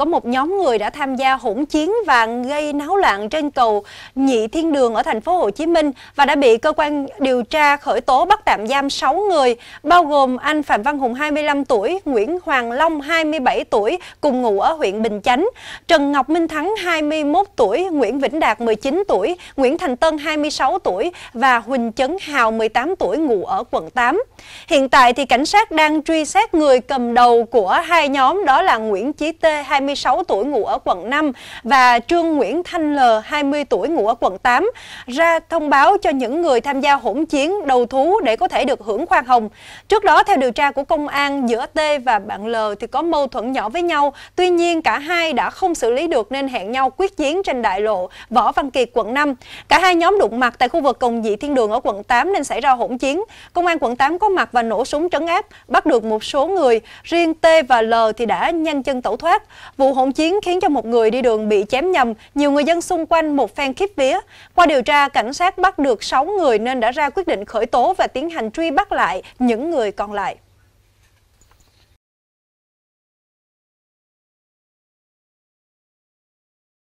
có một nhóm người đã tham gia hỗn chiến và gây náo loạn trên cầu Nhị Thiên Đường ở thành phố Hồ Chí Minh và đã bị cơ quan điều tra khởi tố bắt tạm giam 6 người, bao gồm anh Phạm Văn Hùng 25 tuổi, Nguyễn Hoàng Long 27 tuổi cùng ngụ ở huyện Bình Chánh, Trần Ngọc Minh Thắng 21 tuổi, Nguyễn Vĩnh Đạt 19 tuổi, Nguyễn Thành Tân 26 tuổi và Huỳnh Chấn Hào 18 tuổi ngụ ở quận 8. Hiện tại thì cảnh sát đang truy xét người cầm đầu của hai nhóm đó là Nguyễn Chí Tê 20 26 tuổi ngụ ở quận 5 và Trương Nguyễn Thanh L, 20 tuổi ngụ ở quận 8 ra thông báo cho những người tham gia hỗn chiến đầu thú để có thể được hưởng khoan hồng. Trước đó, theo điều tra của công an, giữa T và bạn L thì có mâu thuẫn nhỏ với nhau. Tuy nhiên, cả hai đã không xử lý được nên hẹn nhau quyết chiến trên đại lộ Võ Văn Kiệt, quận 5. Cả hai nhóm đụng mặt tại khu vực Cồng Dị Thiên Đường ở quận 8 nên xảy ra hỗn chiến. Công an quận 8 có mặt và nổ súng trấn áp, bắt được một số người. Riêng T và L thì đã nhanh chân tẩu thoát. Vụ hỗn chiến khiến cho một người đi đường bị chém nhầm, nhiều người dân xung quanh một phen khiếp vía. Qua điều tra, cảnh sát bắt được 6 người nên đã ra quyết định khởi tố và tiến hành truy bắt lại những người còn lại.